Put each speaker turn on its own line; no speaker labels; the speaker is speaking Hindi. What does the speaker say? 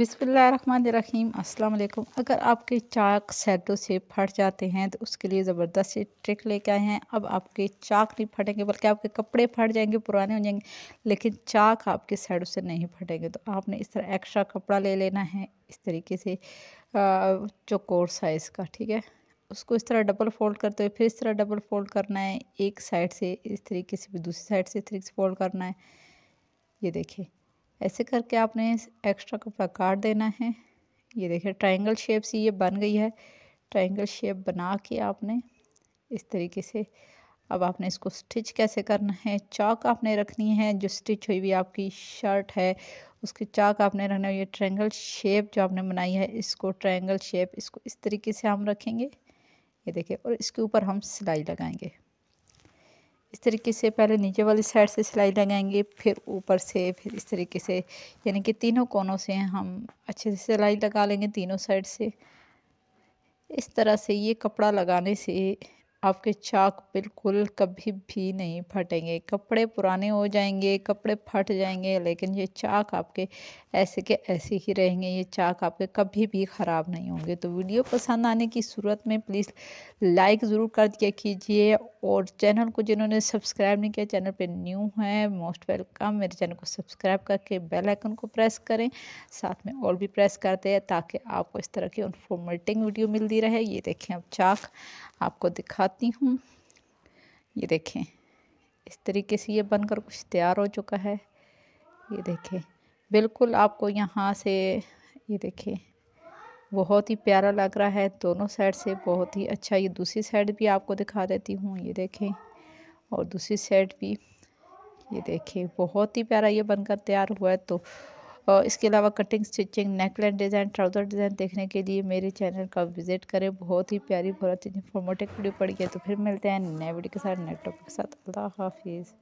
बिसमीम अस्सलाम अगर आपके चाक सैटों से फट जाते हैं तो उसके लिए ज़बरदस्त से ट्रिक लेके आए हैं अब आपके चाक नहीं फटेंगे बल्कि आपके कपड़े फट जाएंगे पुराने हो जाएंगे लेकिन चाक आपके सैटों से नहीं फटेंगे तो आपने इस तरह एक्स्ट्रा कपड़ा ले लेना है इस तरीके से कोर साइज़ का ठीक है उसको इस तरह डबल फोल्ड करते हुए फिर इस तरह डबल फोल्ड करना है एक साइड से इस तरीके से दूसरी साइड से इस तरीके से फोल्ड करना है ये देखिए ऐसे करके आपने एक्स्ट्रा कपड़ा काट देना है ये देखिए ट्रायंगल शेप से ये बन गई है ट्रायंगल शेप बना के आपने इस तरीके से अब आपने इसको स्टिच कैसे करना है चाक आपने रखनी है जो स्टिच हुई हुई आपकी शर्ट है उसकी चाक आपने रखना है ये ट्रायंगल शेप जो आपने बनाई है इसको ट्रायंगल शेप इसको इस तरीके से हम रखेंगे ये देखिए और इसके ऊपर हम सिलाई लगाएंगे इस तरीके से पहले नीचे वाली साइड से सिलाई लगाएंगे फिर ऊपर से फिर इस तरीके से यानी कि तीनों कोनों से हम अच्छे से सिलाई लगा लेंगे तीनों साइड से इस तरह से ये कपड़ा लगाने से आपके चाक बिल्कुल कभी भी नहीं फटेंगे कपड़े पुराने हो जाएंगे कपड़े फट जाएंगे लेकिन ये चाक आपके ऐसे के ऐसे ही रहेंगे ये चाक आपके कभी भी ख़राब नहीं होंगे तो वीडियो पसंद आने की सूरत में प्लीज़ लाइक ज़रूर कर दिया कीजिए और चैनल को जिन्होंने सब्सक्राइब नहीं किया चैनल पे न्यू है मोस्ट वेलकम मेरे चैनल को सब्सक्राइब करके बेल आइकन को प्रेस करें साथ में और भी प्रेस करते हैं ताकि आपको इस तरह की इन्फॉर्मेटिंग वीडियो मिलती रहे ये देखें अब चाक आपको दिखाती हूँ ये देखें इस तरीके से ये बनकर कुछ तैयार हो चुका है ये देखें बिल्कुल आपको यहाँ से ये देखें बहुत ही प्यारा लग रहा है दोनों साइड से बहुत ही अच्छा ये दूसरी साइड भी आपको दिखा देती हूँ ये देखें और दूसरी साइड भी ये देखें बहुत ही प्यारा ये बनकर तैयार हुआ है तो और इसके अलावा cutting stitching neckline design trouser design देखने के लिए मेरे चैनल का विजिट करें बहुत ही प्यारी बहुत ही इन्फॉर्मेटिव वीडियो पड़ी है तो फिर मिलते हैं नए वीडियो के साथ नए टॉपिक के साथ अल्लाह हाफिज़